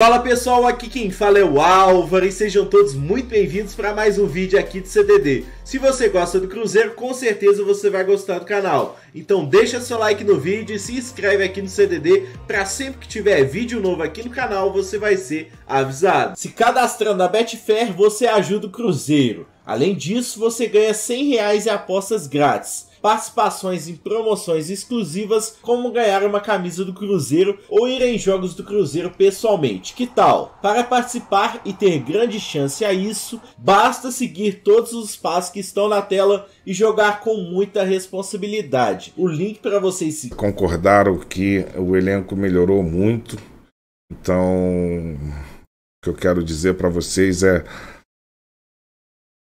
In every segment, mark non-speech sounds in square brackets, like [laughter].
Fala pessoal, aqui quem fala é o Álvaro e sejam todos muito bem-vindos para mais um vídeo aqui do CDD. Se você gosta do Cruzeiro, com certeza você vai gostar do canal. Então deixa seu like no vídeo e se inscreve aqui no CDD para sempre que tiver vídeo novo aqui no canal você vai ser avisado. Se cadastrando na Betfair, você ajuda o Cruzeiro. Além disso, você ganha R$100 em apostas grátis participações em promoções exclusivas, como ganhar uma camisa do Cruzeiro ou ir em jogos do Cruzeiro pessoalmente. Que tal? Para participar e ter grande chance a isso, basta seguir todos os passos que estão na tela e jogar com muita responsabilidade. O link para vocês se concordaram que o elenco melhorou muito. Então, o que eu quero dizer para vocês é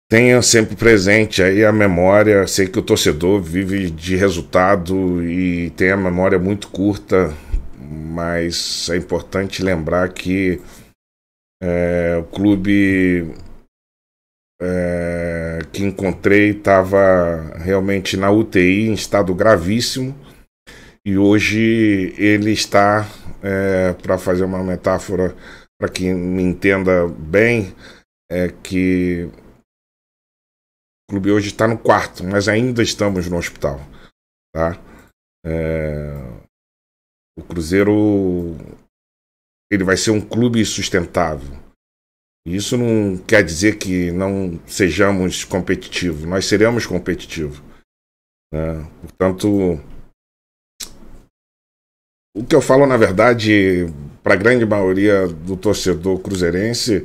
tenha sempre presente aí a memória. Sei que o torcedor vive de resultado e tem a memória muito curta, mas é importante lembrar que é, o clube é, que encontrei estava realmente na UTI em estado gravíssimo e hoje ele está, é, para fazer uma metáfora para quem me entenda bem, é que o clube hoje está no quarto, mas ainda estamos no hospital. Tá? É... O Cruzeiro ele vai ser um clube sustentável. Isso não quer dizer que não sejamos competitivos. Nós seremos competitivos. Né? Portanto, o que eu falo, na verdade, para a grande maioria do torcedor cruzeirense,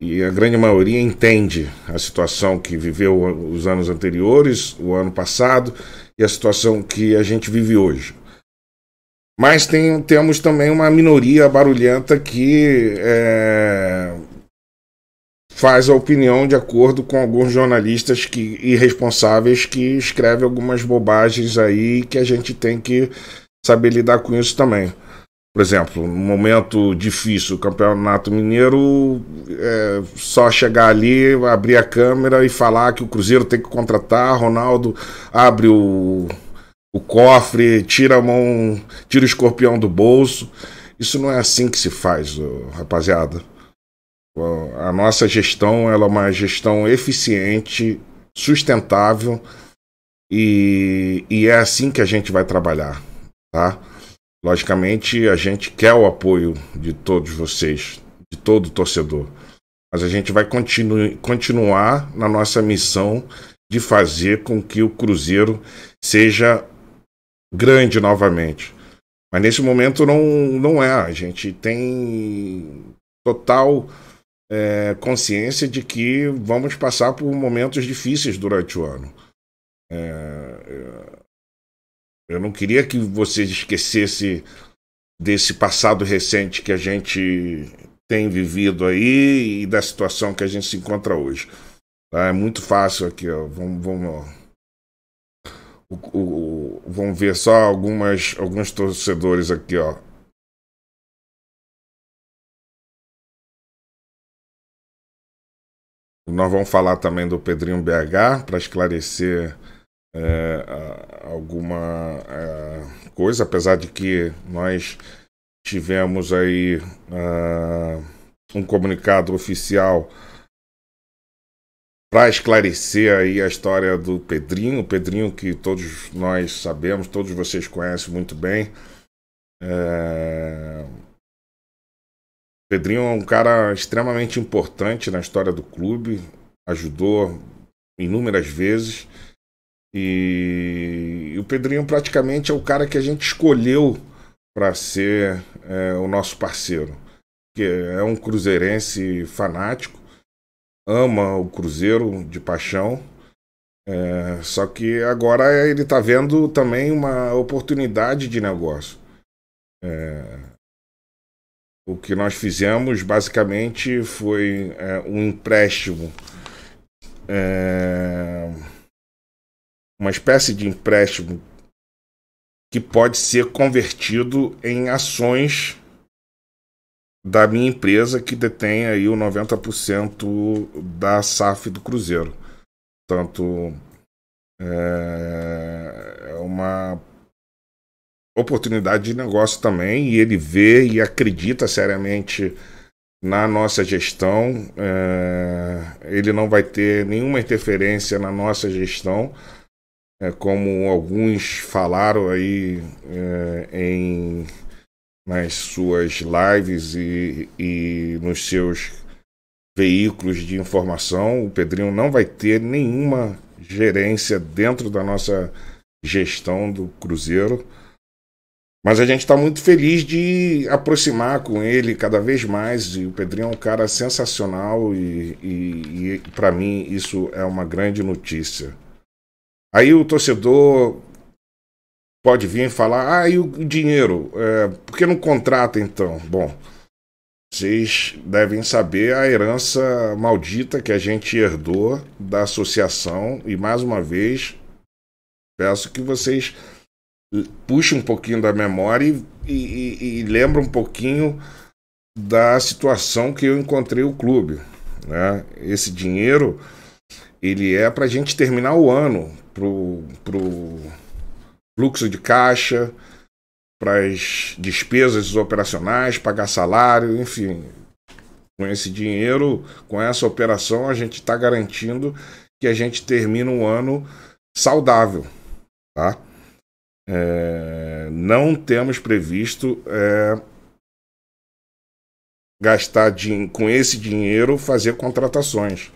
e a grande maioria entende a situação que viveu os anos anteriores, o ano passado e a situação que a gente vive hoje. Mas tem, temos também uma minoria barulhenta que é, faz a opinião de acordo com alguns jornalistas que, irresponsáveis que escrevem algumas bobagens aí que a gente tem que saber lidar com isso também. Por exemplo, num momento difícil, o Campeonato Mineiro, é só chegar ali, abrir a câmera e falar que o Cruzeiro tem que contratar, Ronaldo abre o, o cofre, tira a mão, tira o escorpião do bolso. Isso não é assim que se faz, rapaziada. A nossa gestão ela é uma gestão eficiente, sustentável e, e é assim que a gente vai trabalhar, tá? Logicamente, a gente quer o apoio de todos vocês, de todo torcedor. Mas a gente vai continu continuar na nossa missão de fazer com que o Cruzeiro seja grande novamente. Mas nesse momento não, não é. A gente tem total é, consciência de que vamos passar por momentos difíceis durante o ano. É, eu não queria que vocês esquecessem desse passado recente que a gente tem vivido aí e da situação que a gente se encontra hoje. Tá? É muito fácil aqui, ó. Vamos, vamos, o, o, vamos ver só algumas, alguns torcedores aqui, ó. Nós vamos falar também do Pedrinho BH para esclarecer é, alguma é, coisa, apesar de que nós tivemos aí é, um comunicado oficial para esclarecer aí a história do Pedrinho, o Pedrinho que todos nós sabemos, todos vocês conhecem muito bem. É... Pedrinho é um cara extremamente importante na história do clube, ajudou inúmeras vezes. E, o Pedrinho praticamente é o cara que a gente escolheu para ser é, o nosso parceiro. Que é um cruzeirense fanático, ama o Cruzeiro de paixão. É, só que agora ele está vendo também uma oportunidade de negócio. É, o que nós fizemos basicamente foi é, um empréstimo é, uma espécie de empréstimo que pode ser convertido em ações da minha empresa que detém aí o 90% da SAF do Cruzeiro. Tanto é, é uma oportunidade de negócio também e ele vê e acredita seriamente na nossa gestão. É, ele não vai ter nenhuma interferência na nossa gestão é, como alguns falaram aí é, em, nas suas lives e, e nos seus veículos de informação, o Pedrinho não vai ter nenhuma gerência dentro da nossa gestão do Cruzeiro. Mas a gente está muito feliz de aproximar com ele cada vez mais. E o Pedrinho é um cara sensacional e, e, e para mim isso é uma grande notícia. Aí o torcedor pode vir e falar, ah, e o dinheiro? É, por que não contrata então? Bom, vocês devem saber a herança maldita que a gente herdou da associação. E mais uma vez, peço que vocês puxem um pouquinho da memória e, e, e lembrem um pouquinho da situação que eu encontrei o clube. Né? Esse dinheiro ele é para a gente terminar o ano, pro, pro fluxo de caixa, para as despesas operacionais, pagar salário, enfim. Com esse dinheiro, com essa operação, a gente está garantindo que a gente termina um ano saudável, tá? É, não temos previsto é, gastar de, com esse dinheiro fazer contratações.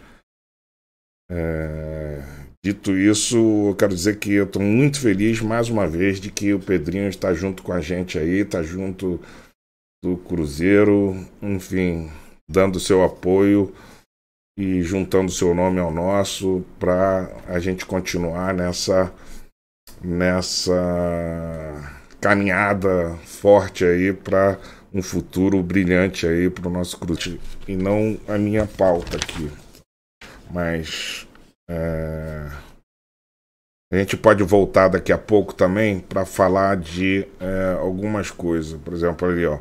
É, dito isso, eu quero dizer que eu estou muito feliz mais uma vez de que o Pedrinho está junto com a gente aí, está junto do Cruzeiro, enfim, dando seu apoio e juntando seu nome ao nosso para a gente continuar nessa nessa caminhada forte aí para um futuro brilhante aí para o nosso Cruzeiro e não a minha pauta aqui. Mas. É... A gente pode voltar daqui a pouco também para falar de é, algumas coisas. Por exemplo, ali, ó.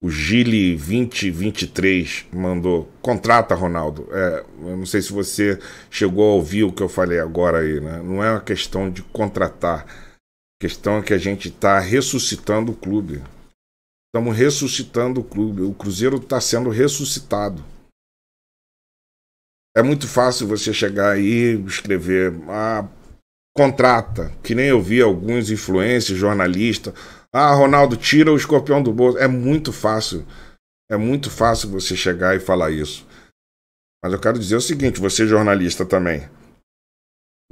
O Gile 2023 mandou. Contrata, Ronaldo. É, eu não sei se você chegou a ouvir o que eu falei agora aí, né? Não é uma questão de contratar. A questão é que a gente está ressuscitando o clube. Estamos ressuscitando o clube. O Cruzeiro está sendo ressuscitado. É muito fácil você chegar aí e escrever. Ah, contrata, que nem eu vi alguns influencers, jornalistas. Ah, Ronaldo, tira o escorpião do bolso. É muito fácil. É muito fácil você chegar e falar isso. Mas eu quero dizer o seguinte, você jornalista também.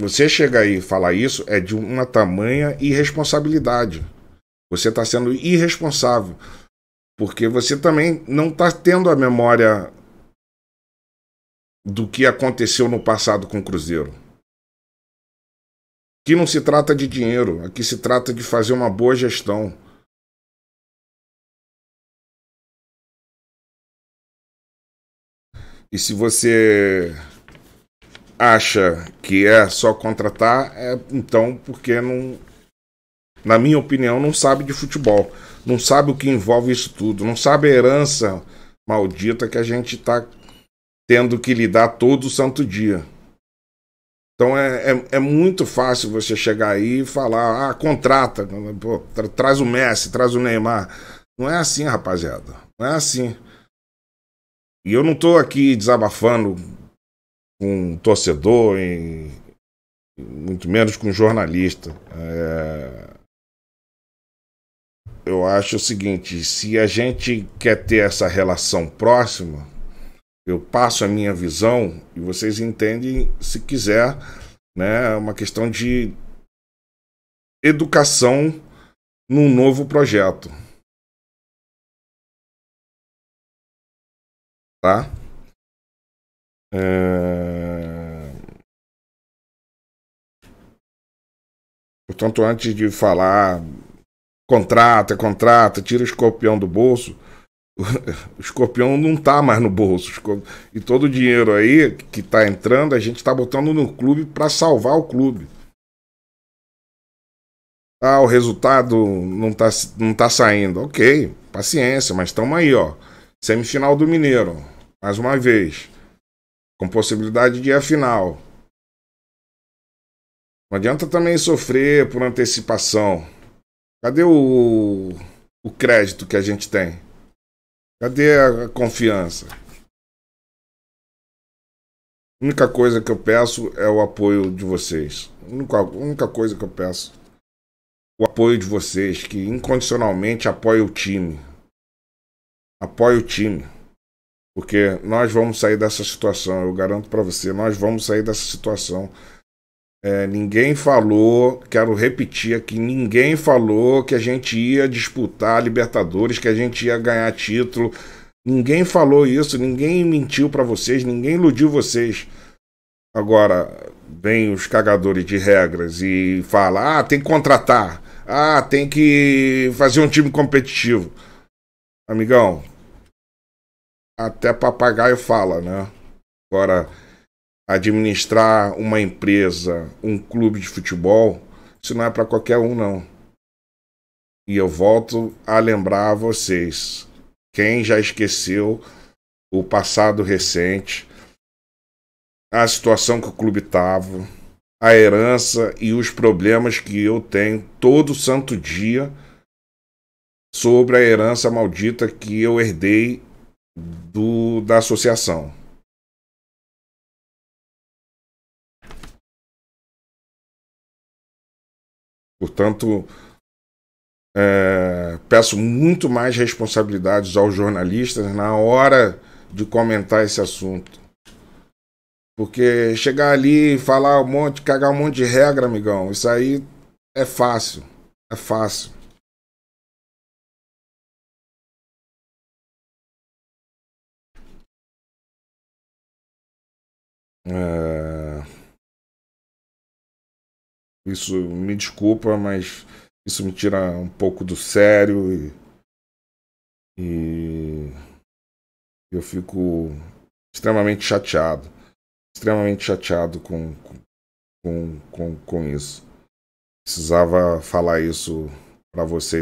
Você chegar aí e falar isso é de uma tamanha irresponsabilidade. Você está sendo irresponsável. Porque você também não está tendo a memória do que aconteceu no passado com o Cruzeiro. Aqui não se trata de dinheiro, aqui se trata de fazer uma boa gestão. E se você acha que é só contratar, é então porque não, na minha opinião, não sabe de futebol, não sabe o que envolve isso tudo, não sabe a herança maldita que a gente está tendo que lidar todo santo dia. Então é, é, é, muito fácil você chegar aí e falar: ah, contrata, pô, tra traz o Messi, traz o Neymar. Não é assim, rapaziada. Não é assim. E eu não estou aqui desabafando com um torcedor, em, muito menos com um jornalista. É... Eu acho o seguinte: se a gente quer ter essa relação próxima, eu passo a minha visão e vocês entendem se quiser, né? uma questão de educação num novo projeto. Tá? É... Portanto, antes de falar contrata, contrata, tira o escorpião do bolso, [laughs] o escorpião não tá mais no bolso. E todo o dinheiro aí que tá entrando, a gente tá botando no clube para salvar o clube. Ah, o resultado não tá, não tá saindo. Ok, paciência, mas estamos aí, ó. Semifinal do Mineiro, mais uma vez. Com possibilidade de ir à final. Não adianta também sofrer por antecipação. Cadê o, o crédito que a gente tem? Cadê a confiança? A única coisa que eu peço é o apoio de vocês. A única, coisa que eu peço o apoio de vocês, que incondicionalmente apoia o time. Apoia o time. Porque nós vamos sair dessa situação, eu garanto para você, nós vamos sair dessa situação. É, ninguém falou, quero repetir aqui, ninguém falou que a gente ia disputar Libertadores, que a gente ia ganhar título. Ninguém falou isso, ninguém mentiu para vocês, ninguém iludiu vocês. Agora, vem os cagadores de regras e fala: ah, tem que contratar, ah, tem que fazer um time competitivo. Amigão, até papagaio fala, né? Agora administrar uma empresa, um clube de futebol, isso não é para qualquer um, não. E eu volto a lembrar a vocês, quem já esqueceu o passado recente, a situação que o clube estava, a herança e os problemas que eu tenho todo santo dia sobre a herança maldita que eu herdei do, da associação. Portanto, é, peço muito mais responsabilidades aos jornalistas na hora de comentar esse assunto. Porque chegar ali e falar um monte, cagar um monte de regra, amigão, isso aí é fácil. É fácil. É... Isso me desculpa, mas isso me tira um pouco do sério e, e eu fico extremamente chateado, extremamente chateado com, com, com, com isso. Precisava falar isso para vocês